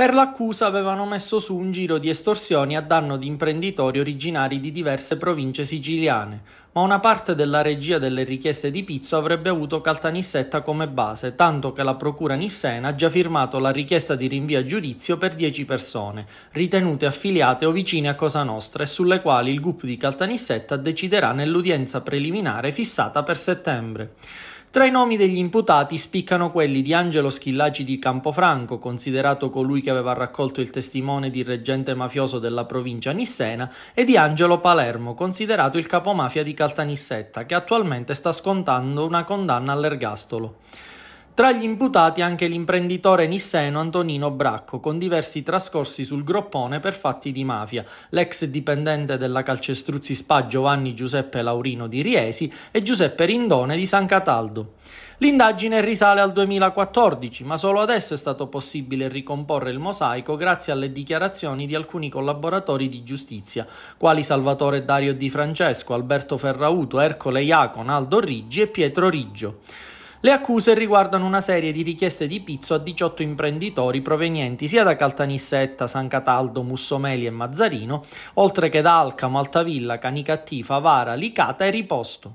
Per l'accusa avevano messo su un giro di estorsioni a danno di imprenditori originari di diverse province siciliane, ma una parte della regia delle richieste di Pizzo avrebbe avuto Caltanissetta come base, tanto che la procura nissena ha già firmato la richiesta di rinvio a giudizio per 10 persone, ritenute affiliate o vicine a Cosa Nostra e sulle quali il GUP di Caltanissetta deciderà nell'udienza preliminare fissata per settembre. Tra i nomi degli imputati spiccano quelli di Angelo Schillaci di Campofranco, considerato colui che aveva raccolto il testimone di reggente mafioso della provincia nissena, e di Angelo Palermo, considerato il capomafia di Caltanissetta, che attualmente sta scontando una condanna all'ergastolo. Tra gli imputati anche l'imprenditore nisseno Antonino Bracco, con diversi trascorsi sul groppone per fatti di mafia, l'ex dipendente della calcestruzzi Spa Giovanni Giuseppe Laurino di Riesi e Giuseppe Rindone di San Cataldo. L'indagine risale al 2014, ma solo adesso è stato possibile ricomporre il mosaico grazie alle dichiarazioni di alcuni collaboratori di giustizia, quali Salvatore Dario Di Francesco, Alberto Ferrauto, Ercole Iaco, Naldo Riggi e Pietro Riggio. Le accuse riguardano una serie di richieste di pizzo a 18 imprenditori provenienti sia da Caltanissetta, San Cataldo, Mussomeli e Mazzarino, oltre che da Alcamo, Altavilla, Canicattì, Favara, Licata e Riposto.